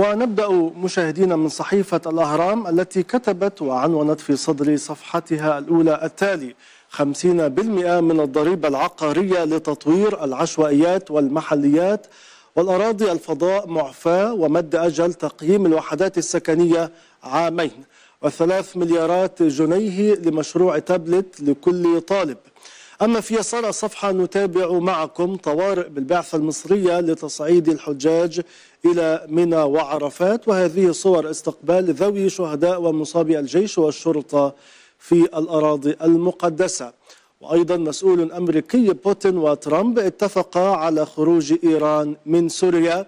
ونبدأ مشاهدينا من صحيفة الأهرام التي كتبت وعنونت في صدر صفحتها الأولى التالي 50% من الضريبة العقارية لتطوير العشوائيات والمحليات والأراضي الفضاء معفاة ومد أجل تقييم الوحدات السكنية عامين وثلاث مليارات جنيه لمشروع تابلت لكل طالب أما في يسار الصفحة نتابع معكم طوارئ بالبعثة المصرية لتصعيد الحجاج إلى منى وعرفات وهذه صور استقبال ذوي شهداء ومصابي الجيش والشرطة في الأراضي المقدسة وأيضا مسؤول أمريكي بوتين وترامب اتفقا على خروج إيران من سوريا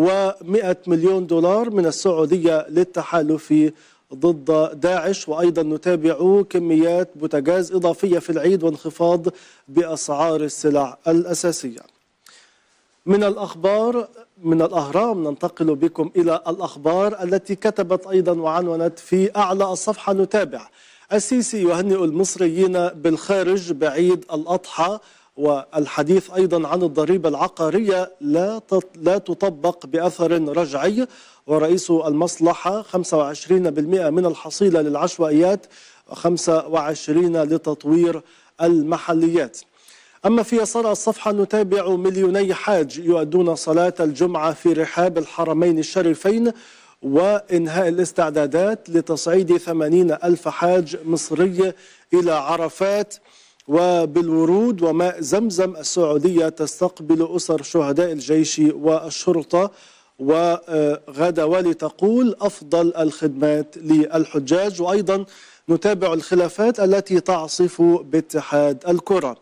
و100 مليون دولار من السعودية للتحالف ضد داعش وأيضا نتابع كميات بوتاجاز إضافية في العيد وانخفاض بأسعار السلع الأساسية من الأخبار من الأهرام ننتقل بكم إلى الأخبار التي كتبت أيضا وعنونت في أعلى الصفحة نتابع السيسي يهنئ المصريين بالخارج بعيد الأضحى والحديث أيضا عن الضريبة العقارية لا لا تطبق بأثر رجعي ورئيس المصلحة 25% من الحصيلة للعشوائيات و25 لتطوير المحليات أما في يسار الصفحة نتابع مليوني حاج يؤدون صلاة الجمعة في رحاب الحرمين الشريفين وإنهاء الاستعدادات لتصعيد 80 ألف حاج مصري إلى عرفات وبالورود وماء زمزم السعودية تستقبل أسر شهداء الجيش والشرطة والي تقول أفضل الخدمات للحجاج وأيضا نتابع الخلافات التي تعصف باتحاد الكره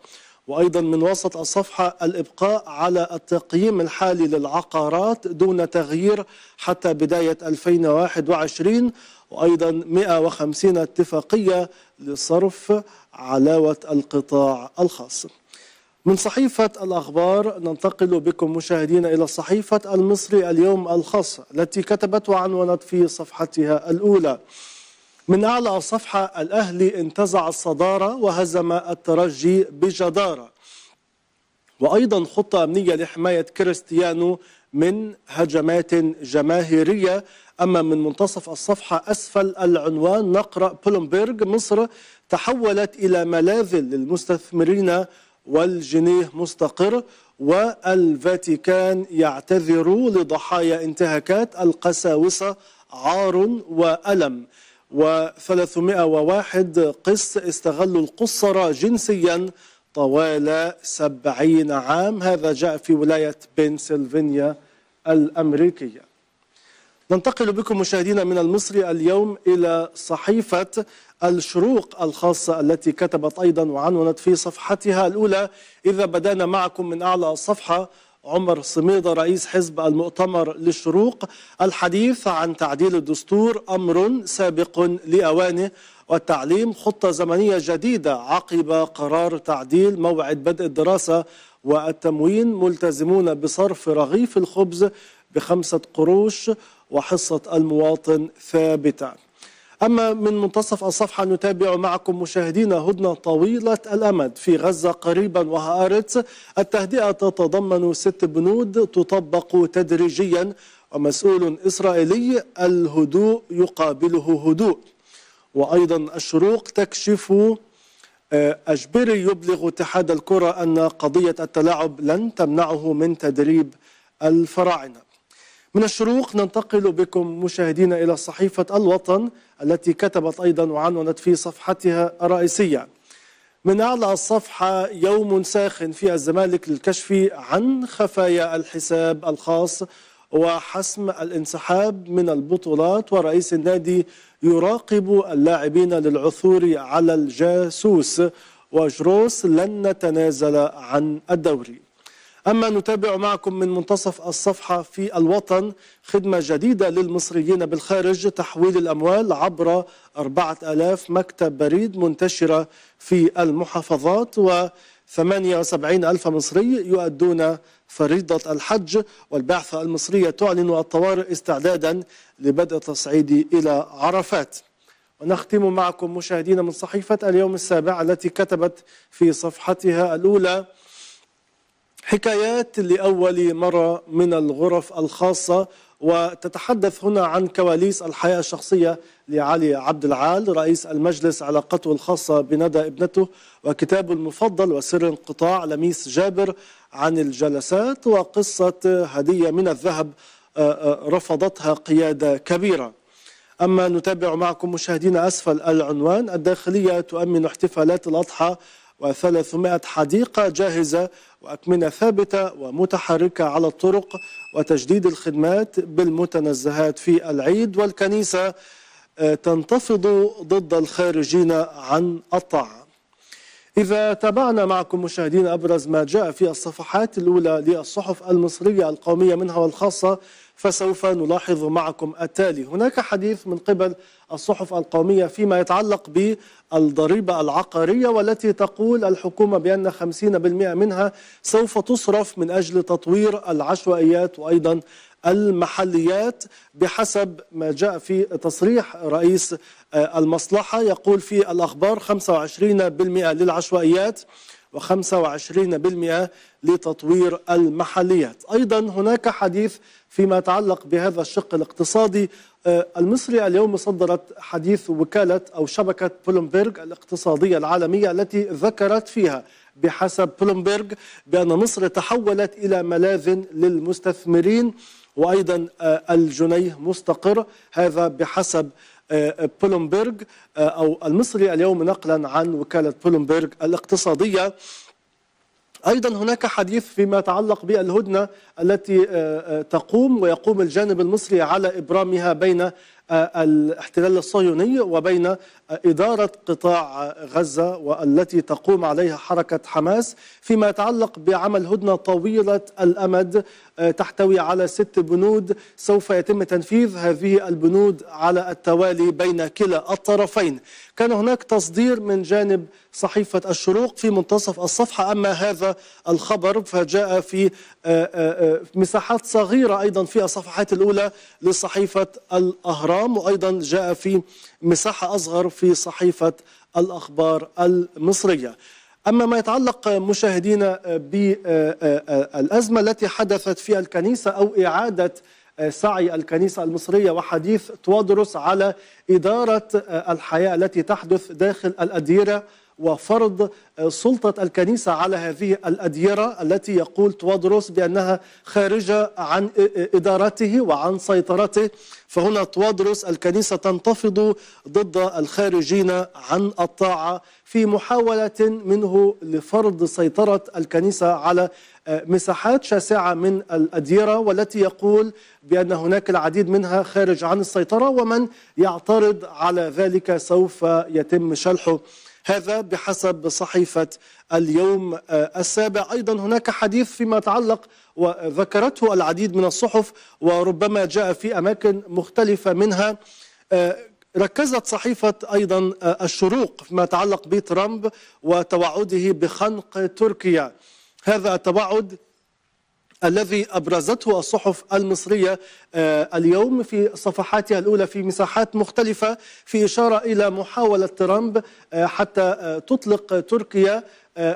وأيضا من وسط الصفحة الإبقاء على التقييم الحالي للعقارات دون تغيير حتى بداية 2021 وأيضا 150 اتفاقية لصرف علاوة القطاع الخاص من صحيفة الأخبار ننتقل بكم مشاهدين إلى صحيفة المصري اليوم الخاص التي كتبت وعنونت في صفحتها الأولى من أعلى الصفحة الأهلي انتزع الصدارة وهزم الترجي بجدارة وأيضا خطة أمنية لحماية كريستيانو من هجمات جماهيرية أما من منتصف الصفحة أسفل العنوان نقرأ بولنبرغ مصر تحولت إلى ملاذ للمستثمرين والجنيه مستقر والفاتيكان يعتذر لضحايا انتهاكات القساوسة عار وألم و301 قس استغلوا القصر جنسيا طوال 70 عام هذا جاء في ولاية بنسلفانيا الأمريكية ننتقل بكم مشاهدينا من المصري اليوم إلى صحيفة الشروق الخاصة التي كتبت أيضا وعنونت في صفحتها الأولى إذا بدأنا معكم من أعلى الصفحة عمر صميدة رئيس حزب المؤتمر للشروق الحديث عن تعديل الدستور أمر سابق لأوانه والتعليم خطة زمنية جديدة عقب قرار تعديل موعد بدء الدراسة والتموين ملتزمون بصرف رغيف الخبز بخمسة قروش وحصة المواطن ثابتة أما من منتصف الصفحة نتابع معكم مشاهدينا هدنة طويلة الأمد في غزة قريبا وهارتس التهدئة تتضمن ست بنود تطبق تدريجيا ومسؤول إسرائيلي الهدوء يقابله هدوء وأيضا الشروق تكشف آه، أجبري يبلغ اتحاد الكرة أن قضية التلاعب لن تمنعه من تدريب الفراعنة من الشروق ننتقل بكم مشاهدينا إلى صحيفة الوطن التي كتبت أيضا وعنونت في صفحتها الرئيسية من أعلى الصفحة يوم ساخن في الزمالك للكشف عن خفايا الحساب الخاص وحسم الانسحاب من البطولات ورئيس النادي يراقب اللاعبين للعثور على الجاسوس وجروس لن نتنازل عن الدوري أما نتابع معكم من منتصف الصفحة في الوطن خدمة جديدة للمصريين بالخارج تحويل الأموال عبر 4000 مكتب بريد منتشرة في المحافظات و 78 ألف مصري يؤدون فريضة الحج والبعثة المصرية تعلن الطوارئ استعدادا لبدء التصعيد إلى عرفات ونختم معكم مشاهدينا من صحيفة اليوم السابع التي كتبت في صفحتها الأولى حكايات لأول مرة من الغرف الخاصة وتتحدث هنا عن كواليس الحياة الشخصية لعلي عبد العال رئيس المجلس علاقته الخاصة بندى ابنته وكتابه المفضل وسر انقطاع لميس جابر عن الجلسات وقصة هدية من الذهب آه، آه، رفضتها قيادة كبيرة أما نتابع معكم مشاهدينا أسفل العنوان الداخلية تؤمن احتفالات الأضحى و300 حديقة جاهزة وأكمنة ثابتة ومتحركة على الطرق وتجديد الخدمات بالمتنزهات في العيد والكنيسة آه، تنتفض ضد الخارجين عن الطاعة إذا تابعنا معكم مشاهدين أبرز ما جاء في الصفحات الأولى للصحف المصرية القومية منها والخاصة فسوف نلاحظ معكم التالي هناك حديث من قبل الصحف القومية فيما يتعلق بالضريبة العقارية والتي تقول الحكومة بأن 50% منها سوف تصرف من أجل تطوير العشوائيات وأيضا المحليات بحسب ما جاء في تصريح رئيس آه، المصلحة يقول في الأخبار 25% للعشوائيات و25% لتطوير المحليات أيضا هناك حديث فيما يتعلق بهذا الشق الاقتصادي آه، المصري اليوم صدرت حديث وكالة أو شبكة بولمبرغ الاقتصادية العالمية التي ذكرت فيها بحسب بولمبرغ بأن مصر تحولت إلى ملاذ للمستثمرين وأيضا آه، الجنيه مستقر هذا بحسب آه، آه، بولنبرغ آه، أو المصري اليوم نقلا عن وكالة بولنبرغ الاقتصادية ايضا هناك حديث فيما يتعلق بالهدنه التي تقوم ويقوم الجانب المصري على ابرامها بين الاحتلال الصهيوني وبين إدارة قطاع غزة والتي تقوم عليها حركة حماس فيما يتعلق بعمل هدنة طويلة الأمد آه، تحتوي على ست بنود سوف يتم تنفيذ هذه البنود على التوالي بين كلا الطرفين كان هناك تصدير من جانب صحيفة الشروق في منتصف الصفحة أما هذا الخبر فجاء في آه، آه، مساحات صغيرة أيضا في الصفحات الأولى لصحيفة الأهرام وأيضا جاء في مساحة أصغر في صحيفة الأخبار المصرية أما ما يتعلق مشاهدينا آه، بالأزمة آه، آه، التي حدثت في الكنيسة أو إعادة سعي الكنيسة المصرية وحديث توادرس على إدارة الحياة التي تحدث داخل الأديرة وفرض سلطة الكنيسة على هذه الأديرة التي يقول توادروس بأنها خارجة عن إدارته وعن سيطرته فهنا توادروس الكنيسة تنتفض ضد الخارجين عن الطاعة في محاولة منه لفرض سيطرة الكنيسة على آه، مساحات شاسعة من الأديرة والتي يقول بأن هناك العديد منها خارج عن السيطرة ومن يعترض على ذلك سوف يتم شلحه هذا بحسب صحيفة اليوم آه، السابع أيضا هناك حديث فيما يتعلق وذكرته العديد من الصحف وربما جاء في أماكن مختلفة منها آه، ركزت صحيفة أيضا آه، الشروق فيما يتعلق بترامب وتوعده بخنق تركيا هذا التوعد الذي أبرزته الصحف المصرية آه، اليوم في صفحاتها الأولى في مساحات مختلفة في إشارة إلى محاولة ترامب آه، حتى آه، تطلق تركيا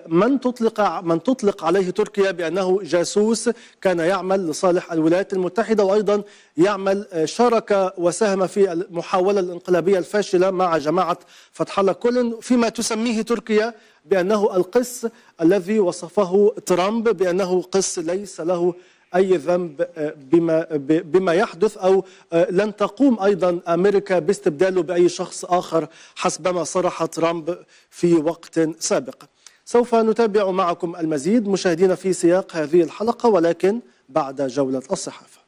من تطلق من تطلق عليه تركيا بانه جاسوس كان يعمل لصالح الولايات المتحده وايضا يعمل شارك وساهم في المحاوله الانقلابيه الفاشله مع جماعه فتح الله كولن فيما تسميه تركيا بأنه القس الذي وصفه ترامب بأنه قس ليس له أي ذنب آه، بما, بما يحدث أو آه، لن تقوم أيضا أمريكا باستبداله بأي شخص آخر حسبما صرح ترامب في وقت سابق سوف نتابع معكم المزيد مشاهدين في سياق هذه الحلقة ولكن بعد جولة الصحافة